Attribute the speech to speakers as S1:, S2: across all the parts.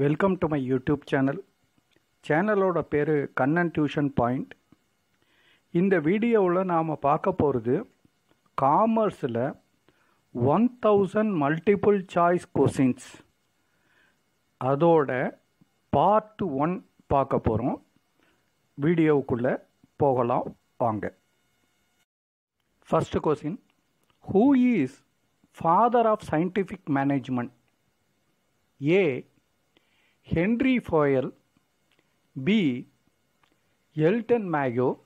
S1: Welcome to my YouTube channel சேனலோட பேர் Kannan tuition point இந்த வீடியோவில் நாம் பார்க்க போகிறது காமர்ஸில் one thousand multiple choice questions அதோட பார்ட் ஒன் பார்க்க போகிறோம் வீடியோவுக்குள்ளே போகலாம் வாங்க first question who is father of scientific management A Henry Foyle, B. Elton Mayo,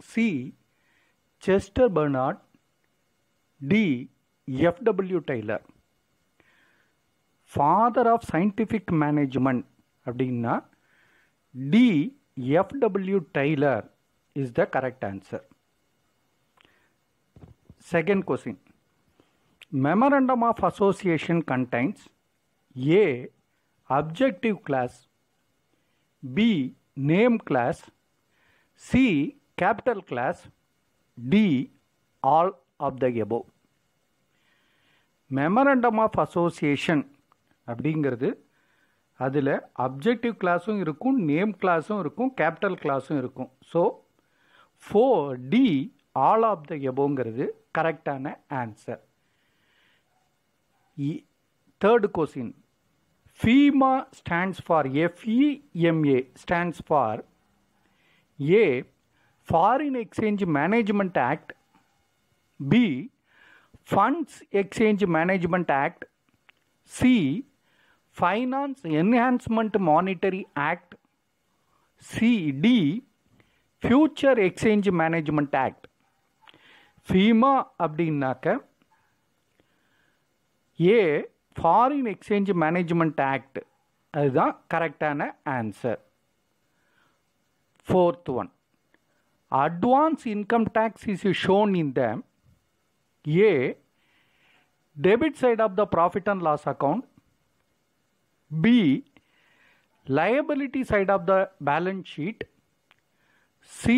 S1: C. Chester Bernard, D. F. W. Taylor. Father of scientific management அப்படின்னா D F W Taylor is the correct answer second question memorandum of association contains A objective class, B name class, C capital class, D all of the above. Memorandum of association அப்படிங்கிறது அதில் objective கிளாஸும் இருக்கும் name கிளாஸும் இருக்கும் capital கிளாஸும் இருக்கும் so for D all of the எபோங்கிறது கரெக்டான answer third question FEMA stands for F E M A stands for A foreign exchange management act B funds exchange management act C finance enhancement monetary act C D future exchange management act FEMA அப்படின்னாக்க A foreign exchange management act அதுதான் கரெக்டான answer fourth one advance income tax is shown in the A debit side of the profit and loss account B liability side of the balance sheet c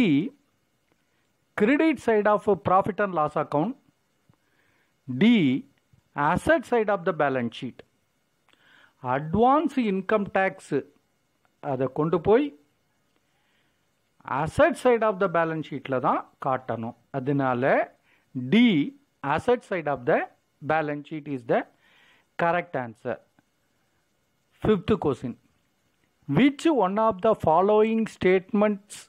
S1: credit side of profit and loss account d asset side of the balance sheet advance income tax அதை கொண்டு போய் asset side of the balance ஷீட்டில் தான் காட்டணும் அதனால D asset side of the balance sheet is the correct answer fifth question which one of the following statements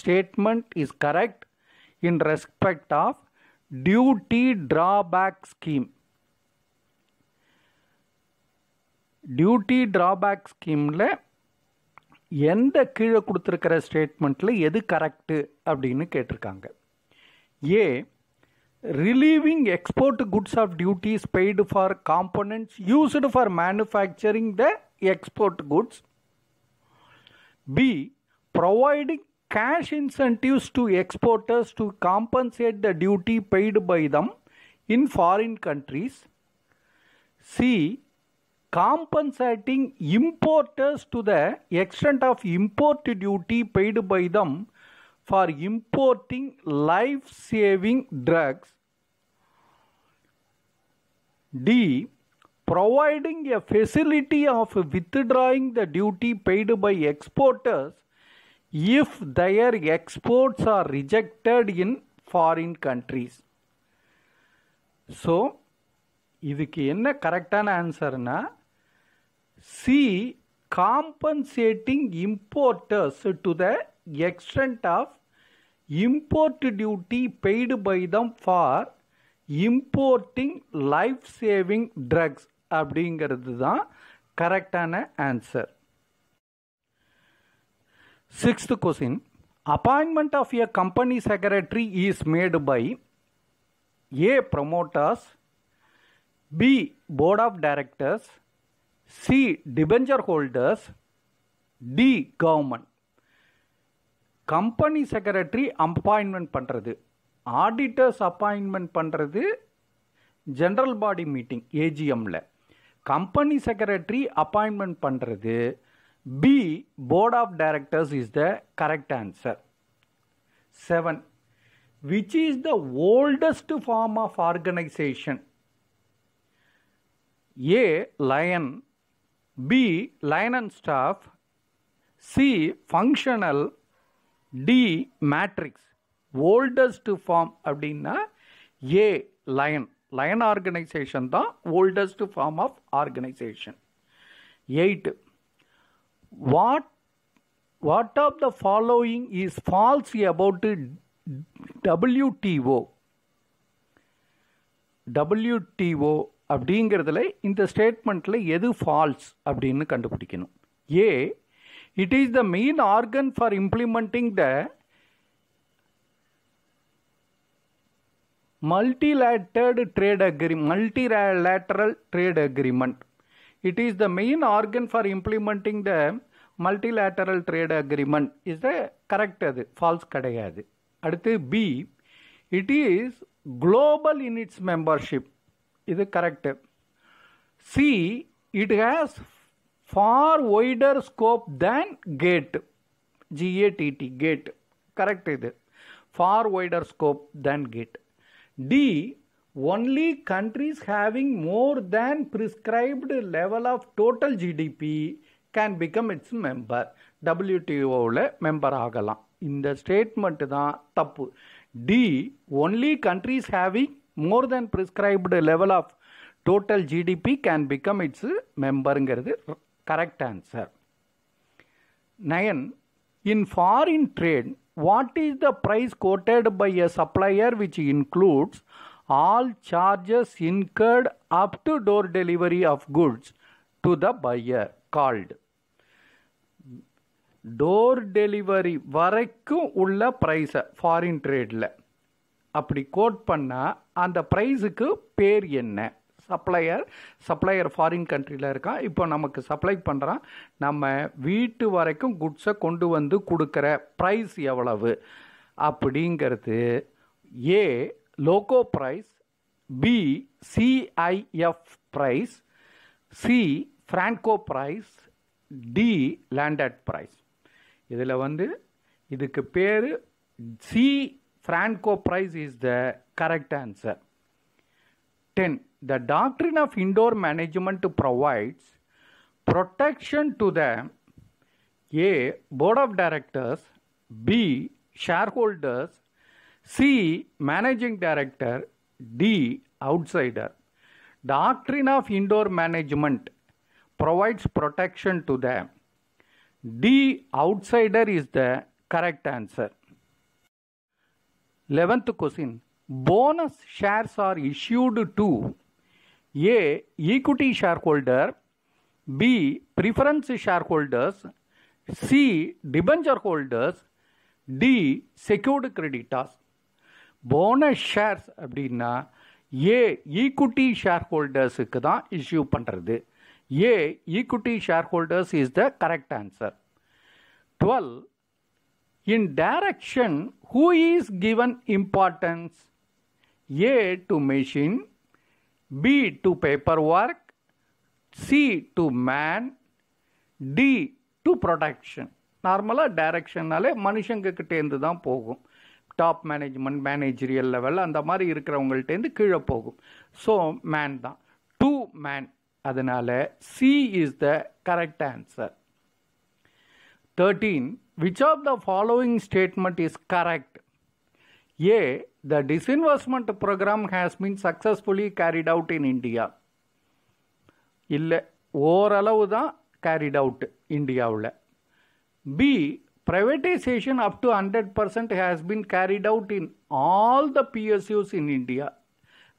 S1: statement is correct in respect of duty drawback scheme duty drawback ஸ்கீமில் எந்த கீழே கொடுத்துருக்கிற ஸ்டேட்மெண்ட்டில் எது கரெக்டு அப்படின்னு கேட்டிருக்காங்க A relieving export goods of duties paid for components used for manufacturing the export goods B providing cash incentives to exporters to compensate the duty paid by them in foreign countries C compensating importers to the extent of import duty paid by them for importing life saving drugs. D. Providing a facility of withdrawing the duty paid by exporters if their exports are rejected in foreign countries. So, இதுக்கு என்ன கரெக்டான ஆன்சர்னா C compensating importers to the extent of import duty paid by them for importing life saving drugs அப்படிங்கிறது தான் கரெக்டான answer sixth question appointment of a company secretary is made by A promoters B board of directors C debenture holders D government company secretary appointment பண்ணுறது auditors appointment பண்ணுறது general body meeting ஏஜிஎம்மில் company secretary appointment பண்ணுறது B board of directors is the correct answer seven which is the oldest form of organisation A. Lion B. Lion and staff C. Functional D. Matrix oldest form அப்படின்னா A lion lion organisation தான் oldest form of organisation eight what what of the following is false about WTO WTO அப்படிங்கிறதுல இந்த ஸ்டேட்மெண்ட்டில் எது false அப்படின்னு கண்டுபிடிக்கணும் A it is the main organ for implementing the multilateral trade agree multilateral trade agreement it is the main organ for implementing the multilateral trade agreement is the correct அது ஃபால்ஸ் கிடையாது அடுத்து be it is global in its membership இது correct C it has far wider scope than GATT G A T T GATT correct இது far wider scope than GATT D only countries having more than prescribed level of total GDP can become its member டபிள்யூடிஓவில் member ஆகலாம் இந்த statement தான் தப்பு D only countries having more then prescribed level of total GDP can become its மெம்பருங்கிறது correct answer nine in foreign trade what is the price quoted by a supplier which includes all charges incurred up to door delivery of goods to the buyer called door delivery வரைக்கும் உள்ள ப்ரைஸை foreign ட்ரேடில் அப்படி code பண்ணால் அந்த ப்ரைஸுக்கு பேர் என்ன supplier supplier foreign கண்ட்ரியில் இருக்கான் இப்போ நமக்கு சப்ளை பண்ணுறான் நம்ம வீட்டு வரைக்கும் குட்ஸை கொண்டு வந்து கொடுக்குற ப்ரைஸ் எவ்வளவு அப்படிங்கிறது A loco price B C I F price C franco price D landed price இதில் வந்து இதுக்கு பேர் C Franco price is the correct answer. 10. The doctrine of indoor management provides protection to the A. Board of Directors, B. Shareholders, C. Managing Director, D. Outsider. Doctrine of indoor management provides protection to the D. Outsider is the correct answer. 11th question bonus shares are issued to A. Equity shareholder B. Preference shareholders C. Debenture holders D. Secured creditors bonus shares அப்படின்னா A equity share ஹோல்டர்ஸுக்கு தான் issue பண்ணுறது A equity share holders is the correct answer twelve In direction, who is given importance? A to machine, B to paperwork, C to man, D to production நார்மலாக டைரக்ஷன்னாலே மனுஷங்கக்கிட்டேருந்து தான் போகும் top management managerial லெவலில் அந்த மாதிரி இருக்கிறவங்கள்ட்டேருந்து கீழே போகும் ஸோ மேன் தான் டூ மேன் அதனால் C is the correct answer thirteen Which of the following statement is correct? A. The disinvestment program has been successfully carried out in India. இல்லை ஓரளவு தான் கேரிட் அவுட் இந்தியாவில் B privatisation up to hundred percent has been carried out in all the P S Us in India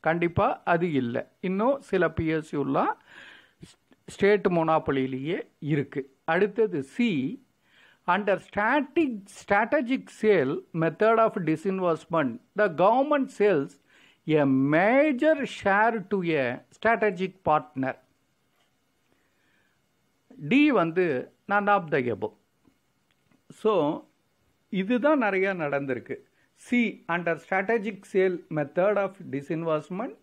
S1: கண்டிப்பாக அது இல்லை இன்னும் சில பிஎஸ்யூலாம் state மொனாப்பொலியிலேயே இருக்குது அடுத்தது C Under static, strategic sale method of disinvestment, the government sells a major share to a strategic partner. D வந்து none of the above so இதுதான் நிறையா நடந்திருக்கு C under strategic sale method of disinvestment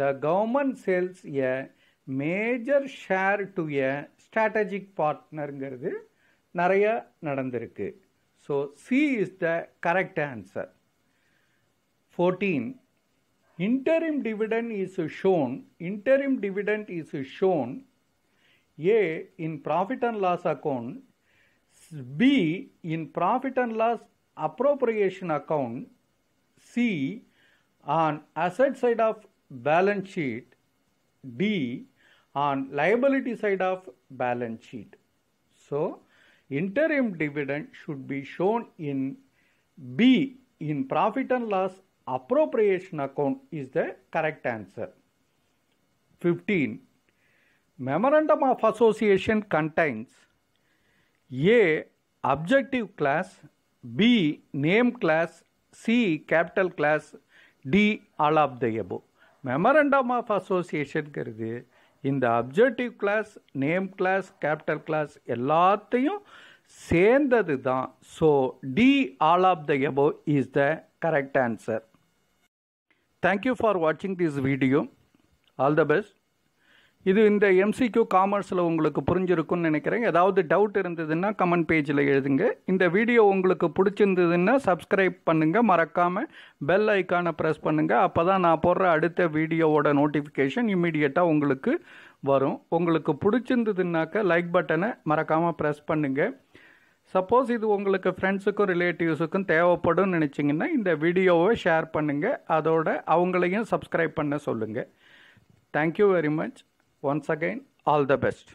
S1: the government sells a major share to a strategic பார்ட்னருங்கிறது நிறைய நடந்திருக்கு so C is the correct answer fourteen interim dividend is shown interim dividend is shown a in profit and loss account b in profit and loss appropriation account c on asset side of balance sheet d on liability side of balance sheet so interim dividend should be shown in B in profit and loss appropriation account is the correct answer. 15. Memorandum of association contains A. Objective class B. Name class C. Capital class D. D all of the above memorandum of அசோசியேஷனுங்கிறது இந்த objective class name class capital class எல்லாத்தையும் சேர்ந்தது தான் so D all of the above is the correct answer thank you for வாட்சிங் this video all the best இது இந்த MCQ காமர்ஸில் உங்களுக்கு புரிஞ்சிருக்கும்னு நினைக்கிறேன் ஏதாவது டவுட் இருந்ததுன்னா கமெண்ட் பேஜில் எழுதுங்க இந்த வீடியோ உங்களுக்கு பிடிச்சிருந்ததுன்னா சப்ஸ்கிரைப் பண்ணுங்கள் மறக்காமல் பெல் ஐக்கானை ப்ரெஸ் பண்ணுங்கள் அப்போ தான் நான் போடுற அடுத்த வீடியோவோட நோட்டிஃபிகேஷன் இம்மிடியட்டாக உங்களுக்கு வரும் உங்களுக்கு பிடிச்சிருந்ததுன்னாக்க லைக் பட்டனை மறக்காமல் ப்ரெஸ் பண்ணுங்கள் சப்போஸ் இது உங்களுக்கு ஃப்ரெண்ட்ஸுக்கும் ரிலேட்டிவ்ஸுக்கும் தேவைப்படும் நினச்சிங்கன்னா இந்த வீடியோவை ஷேர் பண்ணுங்கள் அதோட அவங்களையும் சப்ஸ்கிரைப் பண்ண சொல்லுங்கள் thank you very much Once again, all the best.